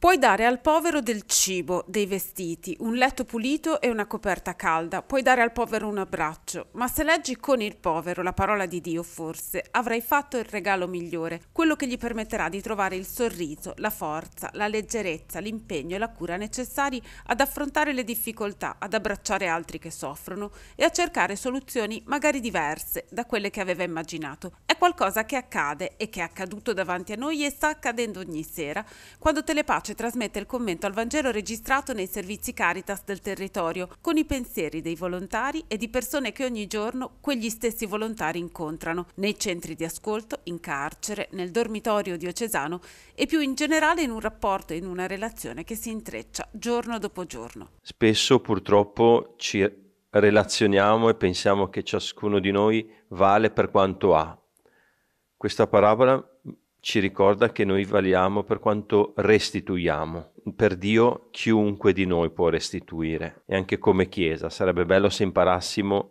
Puoi dare al povero del cibo, dei vestiti, un letto pulito e una coperta calda, puoi dare al povero un abbraccio, ma se leggi con il povero la parola di Dio forse avrai fatto il regalo migliore, quello che gli permetterà di trovare il sorriso, la forza, la leggerezza, l'impegno e la cura necessari ad affrontare le difficoltà, ad abbracciare altri che soffrono e a cercare soluzioni magari diverse da quelle che aveva immaginato. È qualcosa che accade e che è accaduto davanti a noi e sta accadendo ogni sera quando telepatia Pace trasmette il commento al Vangelo registrato nei servizi Caritas del territorio, con i pensieri dei volontari e di persone che ogni giorno quegli stessi volontari incontrano, nei centri di ascolto, in carcere, nel dormitorio diocesano e più in generale in un rapporto e in una relazione che si intreccia giorno dopo giorno. Spesso purtroppo ci relazioniamo e pensiamo che ciascuno di noi vale per quanto ha. Questa parabola ci ricorda che noi valiamo per quanto restituiamo. Per Dio chiunque di noi può restituire e anche come Chiesa sarebbe bello se imparassimo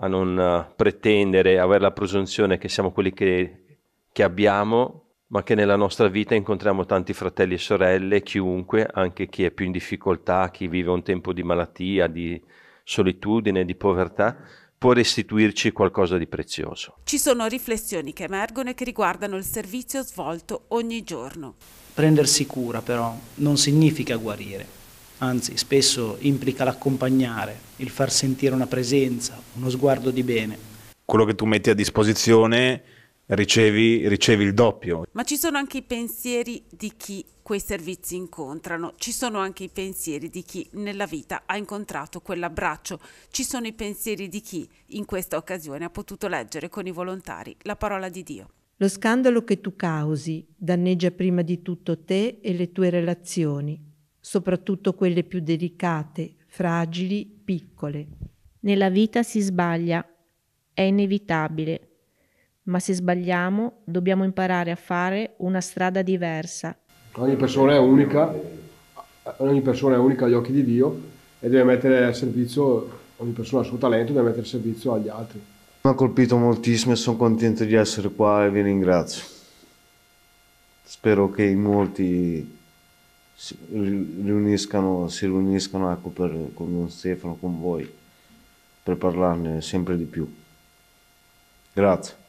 a non eh, pretendere, avere la presunzione che siamo quelli che, che abbiamo, ma che nella nostra vita incontriamo tanti fratelli e sorelle, chiunque, anche chi è più in difficoltà, chi vive un tempo di malattia, di solitudine, di povertà, può restituirci qualcosa di prezioso. Ci sono riflessioni che emergono e che riguardano il servizio svolto ogni giorno. Prendersi cura però non significa guarire, anzi spesso implica l'accompagnare, il far sentire una presenza, uno sguardo di bene. Quello che tu metti a disposizione ricevi, ricevi il doppio. Ma ci sono anche i pensieri di chi quei servizi incontrano, ci sono anche i pensieri di chi nella vita ha incontrato quell'abbraccio, ci sono i pensieri di chi in questa occasione ha potuto leggere con i volontari la parola di Dio. Lo scandalo che tu causi danneggia prima di tutto te e le tue relazioni, soprattutto quelle più delicate, fragili, piccole. Nella vita si sbaglia, è inevitabile, ma se sbagliamo dobbiamo imparare a fare una strada diversa. Ogni persona è unica, ogni persona è unica agli occhi di Dio e deve mettere a servizio, ogni persona ha il suo talento, deve mettere a servizio agli altri. Mi ha colpito moltissimo e sono contento di essere qua e vi ringrazio. Spero che in molti si riuniscano, si riuniscano ecco, per, con Stefano, con voi, per parlarne sempre di più. Grazie.